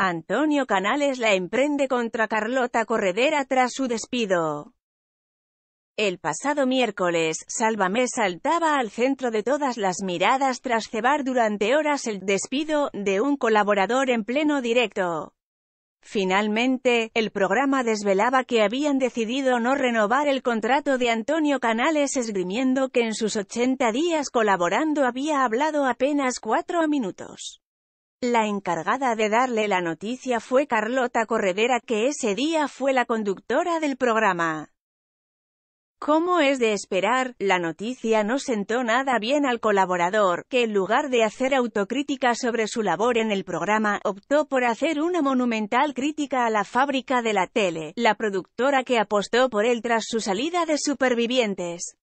Antonio Canales la emprende contra Carlota Corredera tras su despido. El pasado miércoles, Sálvame saltaba al centro de todas las miradas tras cebar durante horas el despido de un colaborador en pleno directo. Finalmente, el programa desvelaba que habían decidido no renovar el contrato de Antonio Canales esgrimiendo que en sus 80 días colaborando había hablado apenas cuatro minutos. La encargada de darle la noticia fue Carlota Corredera que ese día fue la conductora del programa. Como es de esperar, la noticia no sentó nada bien al colaborador, que en lugar de hacer autocrítica sobre su labor en el programa, optó por hacer una monumental crítica a la fábrica de la tele, la productora que apostó por él tras su salida de Supervivientes.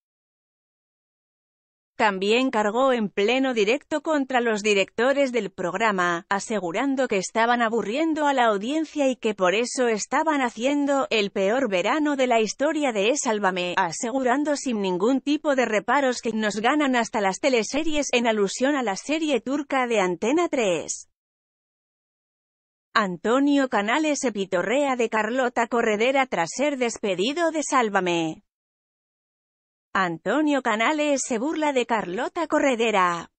También cargó en pleno directo contra los directores del programa, asegurando que estaban aburriendo a la audiencia y que por eso estaban haciendo el peor verano de la historia de Sálvame, asegurando sin ningún tipo de reparos que nos ganan hasta las teleseries en alusión a la serie turca de Antena 3. Antonio Canales epitorrea de Carlota Corredera tras ser despedido de Sálvame. Antonio Canales se burla de Carlota Corredera.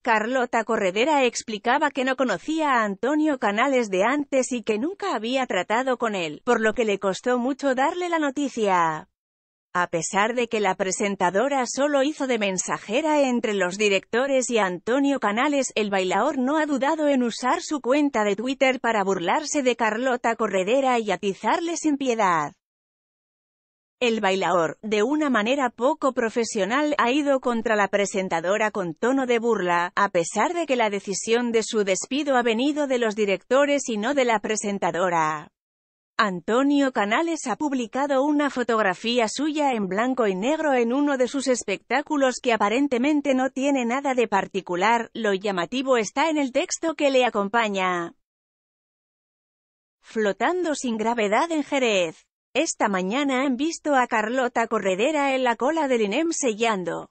Carlota Corredera explicaba que no conocía a Antonio Canales de antes y que nunca había tratado con él, por lo que le costó mucho darle la noticia. A pesar de que la presentadora solo hizo de mensajera entre los directores y Antonio Canales, el bailaor no ha dudado en usar su cuenta de Twitter para burlarse de Carlota Corredera y atizarle sin piedad. El bailaor, de una manera poco profesional, ha ido contra la presentadora con tono de burla, a pesar de que la decisión de su despido ha venido de los directores y no de la presentadora. Antonio Canales ha publicado una fotografía suya en blanco y negro en uno de sus espectáculos que aparentemente no tiene nada de particular, lo llamativo está en el texto que le acompaña. Flotando sin gravedad en Jerez. Esta mañana han visto a Carlota Corredera en la cola del INEM sellando.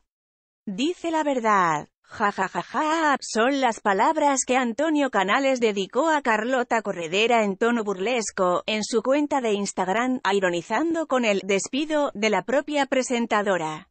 Dice la verdad. Ja ja ja ja, son las palabras que Antonio Canales dedicó a Carlota Corredera en tono burlesco, en su cuenta de Instagram, ironizando con el «despido» de la propia presentadora.